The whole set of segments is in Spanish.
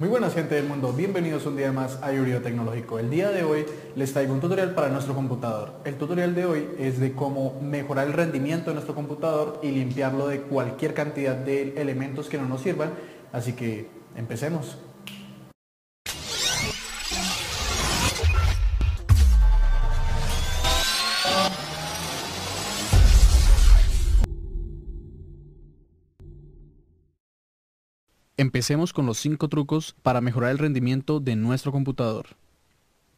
Muy buenas gente del mundo, bienvenidos un día más a Yurio Tecnológico. El día de hoy les traigo un tutorial para nuestro computador. El tutorial de hoy es de cómo mejorar el rendimiento de nuestro computador y limpiarlo de cualquier cantidad de elementos que no nos sirvan. Así que empecemos. Empecemos con los 5 trucos para mejorar el rendimiento de nuestro computador.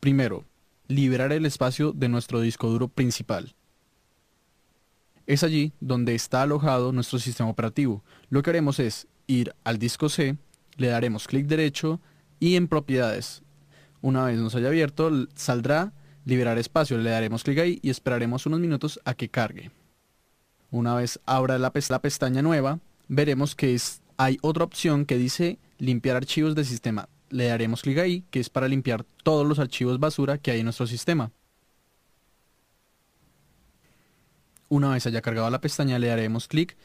Primero, liberar el espacio de nuestro disco duro principal. Es allí donde está alojado nuestro sistema operativo. Lo que haremos es ir al disco C, le daremos clic derecho y en propiedades. Una vez nos haya abierto, saldrá liberar espacio. Le daremos clic ahí y esperaremos unos minutos a que cargue. Una vez abra la, pestaña nueva, veremos que es hay otra opción que dice limpiar archivos de sistema. Le daremos clic ahí, que es para limpiar todos los archivos basura que hay en nuestro sistema. Una vez haya cargado la pestaña, le daremos clic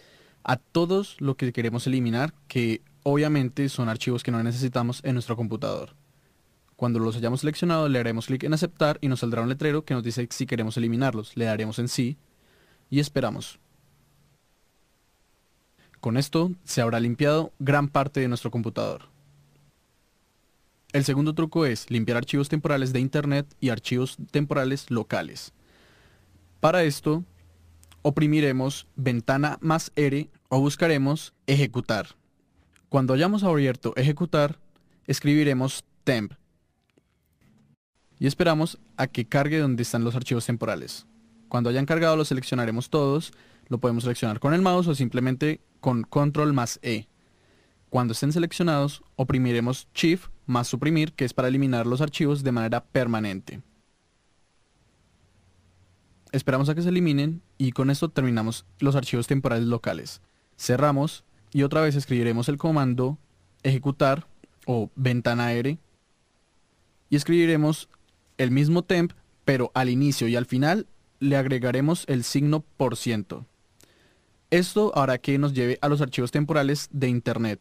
a todos lo que queremos eliminar, que obviamente son archivos que no necesitamos en nuestro computador. Cuando los hayamos seleccionado, le haremos clic en aceptar y nos saldrá un letrero que nos dice si queremos eliminarlos. Le daremos en sí y esperamos. Con esto se habrá limpiado gran parte de nuestro computador. El segundo truco es limpiar archivos temporales de Internet y archivos temporales locales. Para esto, oprimiremos ventana más R o buscaremos ejecutar. Cuando hayamos abierto ejecutar, escribiremos temp y esperamos a que cargue donde están los archivos temporales. Cuando hayan cargado lo seleccionaremos todos. Lo podemos seleccionar con el mouse o simplemente con control más E. Cuando estén seleccionados, oprimiremos Shift más suprimir, que es para eliminar los archivos de manera permanente. Esperamos a que se eliminen y con esto terminamos los archivos temporales locales. Cerramos y otra vez escribiremos el comando ejecutar o ventana R y escribiremos el mismo temp pero al inicio y al final le agregaremos el signo por ciento. Esto hará que nos lleve a los archivos temporales de Internet.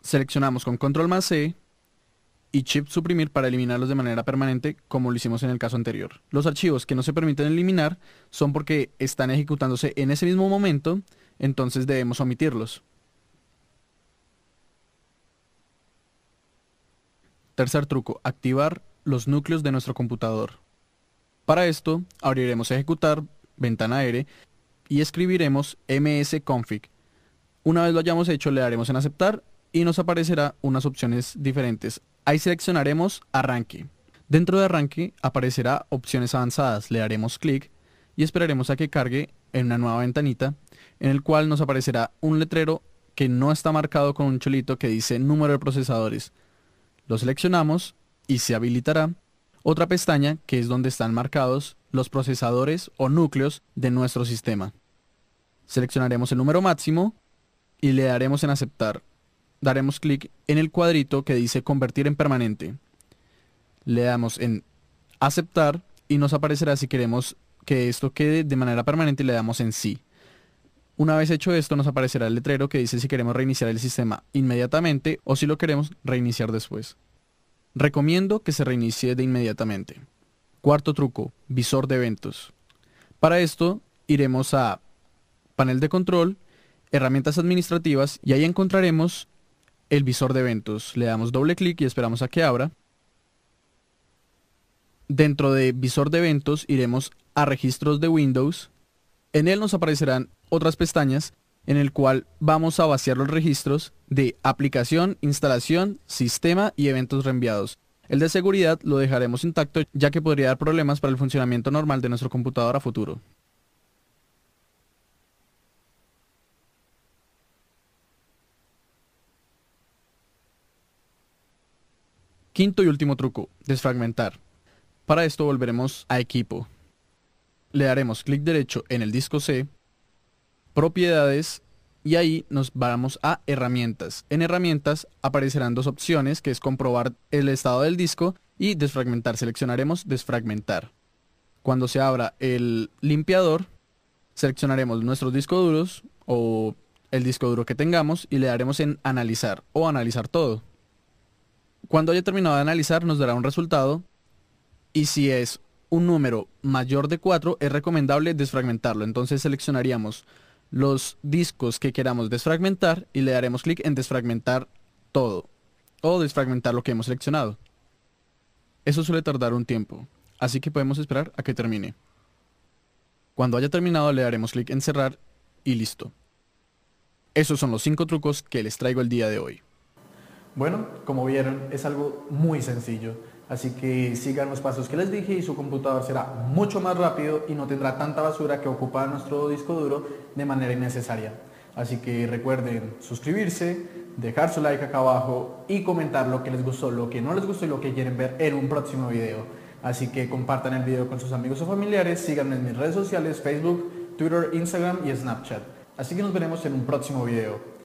Seleccionamos con control más C y chip suprimir para eliminarlos de manera permanente como lo hicimos en el caso anterior. Los archivos que no se permiten eliminar son porque están ejecutándose en ese mismo momento, entonces debemos omitirlos. Tercer truco, activar los núcleos de nuestro computador. Para esto, abriremos ejecutar, ventana R, y escribiremos msconfig. Una vez lo hayamos hecho, le daremos en aceptar y nos aparecerá unas opciones diferentes. Ahí seleccionaremos arranque. Dentro de arranque aparecerá opciones avanzadas. Le daremos clic y esperaremos a que cargue en una nueva ventanita en el cual nos aparecerá un letrero que no está marcado con un cholito que dice número de procesadores. Lo seleccionamos y se habilitará otra pestaña que es donde están marcados los procesadores o núcleos de nuestro sistema. Seleccionaremos el número máximo y le daremos en aceptar. Daremos clic en el cuadrito que dice convertir en permanente. Le damos en aceptar y nos aparecerá si queremos que esto quede de manera permanente y le damos en sí. Una vez hecho esto nos aparecerá el letrero que dice si queremos reiniciar el sistema inmediatamente o si lo queremos reiniciar después. Recomiendo que se reinicie de inmediatamente. Cuarto truco, visor de eventos. Para esto iremos a panel de control, herramientas administrativas y ahí encontraremos el visor de eventos. Le damos doble clic y esperamos a que abra. Dentro de visor de eventos iremos a registros de Windows. En él nos aparecerán otras pestañas en el cual vamos a vaciar los registros de aplicación, instalación, sistema y eventos reenviados. El de seguridad lo dejaremos intacto ya que podría dar problemas para el funcionamiento normal de nuestro computador a futuro. Quinto y último truco, desfragmentar. Para esto volveremos a equipo. Le daremos clic derecho en el disco C propiedades y ahí nos vamos a herramientas. En herramientas aparecerán dos opciones que es comprobar el estado del disco y desfragmentar. Seleccionaremos desfragmentar. Cuando se abra el limpiador, seleccionaremos nuestros discos duros o el disco duro que tengamos y le daremos en analizar o analizar todo. Cuando haya terminado de analizar nos dará un resultado y si es un número mayor de 4 es recomendable desfragmentarlo. Entonces seleccionaríamos los discos que queramos desfragmentar y le daremos clic en desfragmentar todo o desfragmentar lo que hemos seleccionado. Eso suele tardar un tiempo, así que podemos esperar a que termine. Cuando haya terminado le daremos clic en cerrar y listo. Esos son los cinco trucos que les traigo el día de hoy. Bueno, como vieron, es algo muy sencillo Así que sigan los pasos que les dije y su computador será mucho más rápido y no tendrá tanta basura que ocupa nuestro disco duro de manera innecesaria. Así que recuerden suscribirse, dejar su like acá abajo y comentar lo que les gustó, lo que no les gustó y lo que quieren ver en un próximo video. Así que compartan el video con sus amigos o familiares, síganme en mis redes sociales, Facebook, Twitter, Instagram y Snapchat. Así que nos veremos en un próximo video.